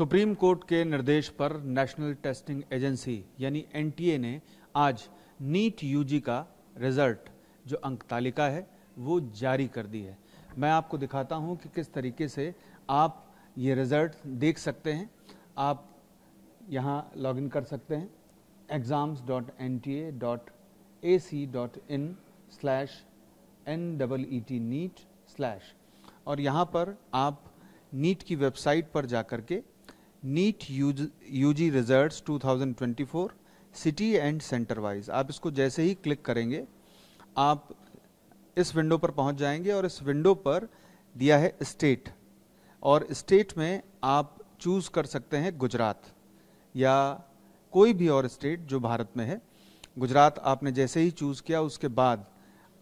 supreme court के निर्देश पर नेशनल टेस्टिंग एजेंसी यानी एनटीए ने आज नीट यूजी का रिजल्ट जो अंक तालिका है वो जारी कर दी है मैं आपको दिखाता हूं कि किस तरीके से आप ये रिजल्ट देख सकते हैं आप यहाँ लॉगिन कर सकते हैं exams dot N T A dot A C dot in slash N double E T NEET slash और यहाँ पर आप नीट की वेबसाइट पर जा कर के NEET U G result to city and centre wise आप इसको जैसे ही क्लिक करेंगे आप इस विंडो पर पहुंच जाएंगे और इस विंडो पर दिया है स्टेट और स्टेट में आप चूज कर सकते हैं गुजरात या कोई भी और स्टेट जो भारत में है गुजरात आपने जैसे ही चूज किया उसके बाद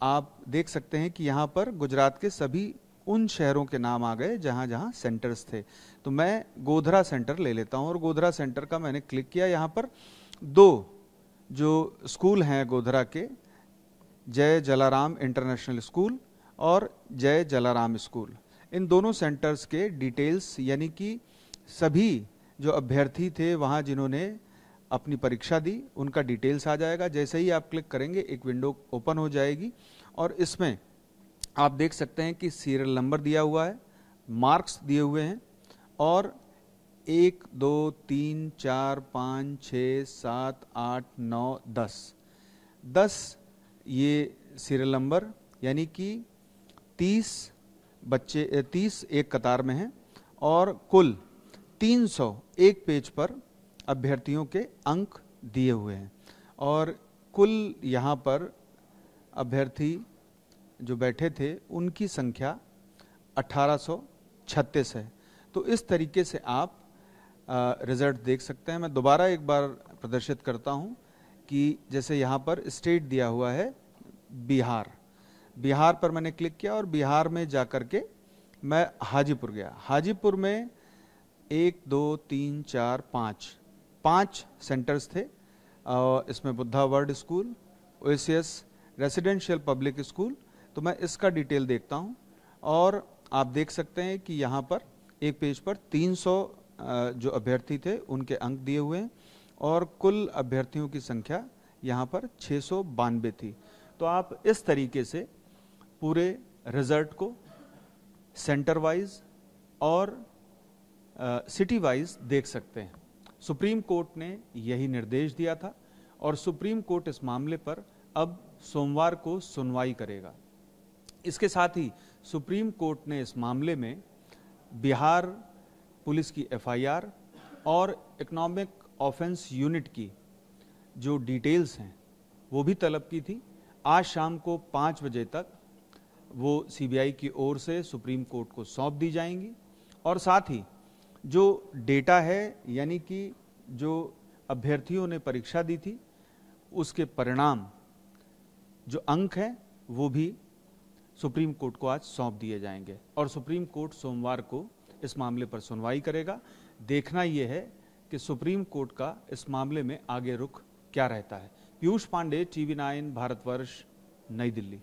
आप देख सकते हैं कि यहाँ पर गुजरात के सभी उन शहरों के नाम आ गए जहाँ जहाँ सेंटर्स थे तो मैं गोधरा सेंटर ले लेता हूँ और गोधरा सेंटर का मैंने क्लिक किया यहाँ पर दो जो स्कूल हैं गोधरा के जय जलाराम इंटरनेशनल स्कूल और जय जलाराम स्कूल इन दोनों सेंटर्स के डिटेल्स यानी कि सभी जो अभ्यर्थी थे वहाँ जिन्होंने अपनी परीक्षा दी उनका डिटेल्स आ जाएगा जैसे ही आप क्लिक करेंगे एक विंडो ओपन हो जाएगी और इसमें आप देख सकते हैं कि सीरियल नंबर दिया हुआ है मार्क्स दिए हुए हैं और एक दो तीन चार पाँच छ सात आठ नौ दस दस ये सीरियल नंबर यानी कि तीस बच्चे तीस एक कतार में हैं और कुल तीन सौ एक पेज पर अभ्यर्थियों के अंक दिए हुए हैं और कुल यहाँ पर अभ्यर्थी जो बैठे थे उनकी संख्या 1836 है तो इस तरीके से आप रिजल्ट देख सकते हैं मैं दोबारा एक बार प्रदर्शित करता हूं कि जैसे यहाँ पर स्टेट दिया हुआ है बिहार बिहार पर मैंने क्लिक किया और बिहार में जा कर के मैं हाजीपुर गया हाजीपुर में एक दो तीन चार पाँच पाँच सेंटर्स थे इसमें Buddha world school OACS residential public school तो मैं इसका डिटेल देखता हूँ और आप देख सकते हैं कि यहाँ पर एक पेज पर 300 जो अभ्यर्थी थे उनके अंक दिए हुए हैं और कुल अभ्यर्थियों की संख्या यहाँ पर छः थी तो आप इस तरीके से पूरे रिजल्ट को सेंटर वाइज और सिटी वाइज देख सकते हैं सुप्रीम कोर्ट ने यही निर्देश दिया था और सुप्रीम कोर्ट इस मामले पर अब सोमवार को सुनवाई करेगा इसके साथ ही सुप्रीम कोर्ट ने इस मामले में बिहार पुलिस की एफआईआर और इकोनॉमिक ऑफेंस यूनिट की जो डिटेल्स हैं वो भी तलब की थी आज शाम को पाँच बजे तक वो सीबीआई की ओर से सुप्रीम कोर्ट को सौंप दी जाएंगी और साथ ही जो डेटा है यानी कि जो अभ्यर्थियों ने परीक्षा दी थी उसके परिणाम जो अंक हैं वो भी सुप्रीम कोर्ट को आज सौंप दिए जाएंगे और सुप्रीम कोर्ट सोमवार को इस मामले पर सुनवाई करेगा देखना यह है कि सुप्रीम कोर्ट का इस मामले में आगे रुख क्या रहता है पीयूष पांडे टीवी नाइन भारतवर्ष नई दिल्ली